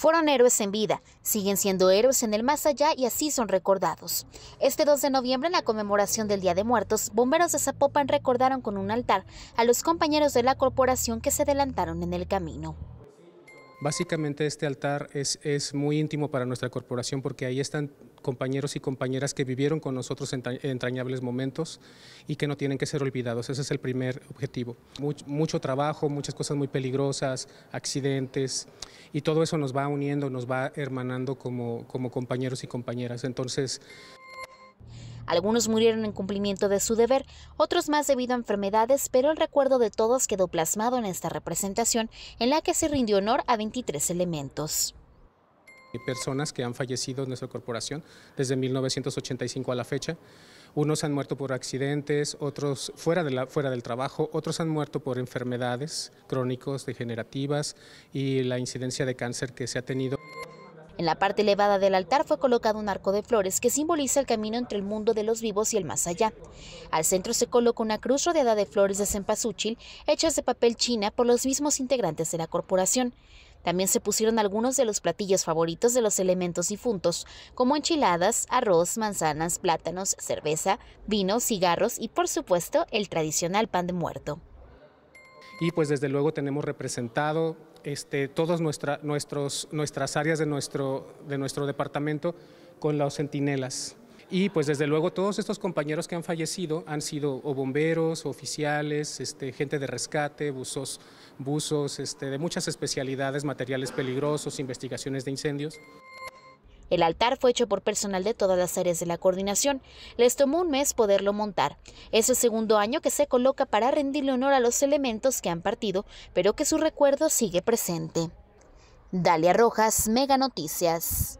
Fueron héroes en vida, siguen siendo héroes en el más allá y así son recordados. Este 2 de noviembre, en la conmemoración del Día de Muertos, bomberos de Zapopan recordaron con un altar a los compañeros de la corporación que se adelantaron en el camino. Básicamente este altar es, muy íntimo para nuestra corporación porque ahí están compañeros y compañeras que vivieron con nosotros entrañables momentos y que no tienen que ser olvidados. Ese es el primer objetivo. Mucho, trabajo, muchas cosas muy peligrosas, accidentes y todo eso nos va uniendo, nos va hermanando como, como compañeros y compañeras. Entonces, algunos murieron en cumplimiento de su deber, otros más debido a enfermedades, pero el recuerdo de todos quedó plasmado en esta representación en la que se rindió honor a 23 elementos personas que han fallecido en nuestra corporación desde 1985 a la fecha. Unos han muerto por accidentes, otros fuera, del trabajo, otros han muerto por enfermedades crónicas, degenerativas y la incidencia de cáncer que se ha tenido. En la parte elevada del altar fue colocado un arco de flores que simboliza el camino entre el mundo de los vivos y el más allá. Al centro se coloca una cruz rodeada de flores de cempasúchil hechas de papel china por los mismos integrantes de la corporación. También se pusieron algunos de los platillos favoritos de los elementos difuntos, como enchiladas, arroz, manzanas, plátanos, cerveza, vino, cigarros y por supuesto el tradicional pan de muerto y pues desde luego tenemos representado este, todas nuestras áreas de nuestro, de nuestro departamento con los centinelas. Y pues desde luego todos estos compañeros que han fallecido han sido o bomberos, oficiales, este, gente de rescate, buzos, buzos este, de muchas especialidades, materiales peligrosos, investigaciones de incendios. El altar fue hecho por personal de todas las áreas de la coordinación. Les tomó un mes poderlo montar. Es el segundo año que se coloca para rendirle honor a los elementos que han partido, pero que su recuerdo sigue presente. Dalia Rojas, Mega Noticias.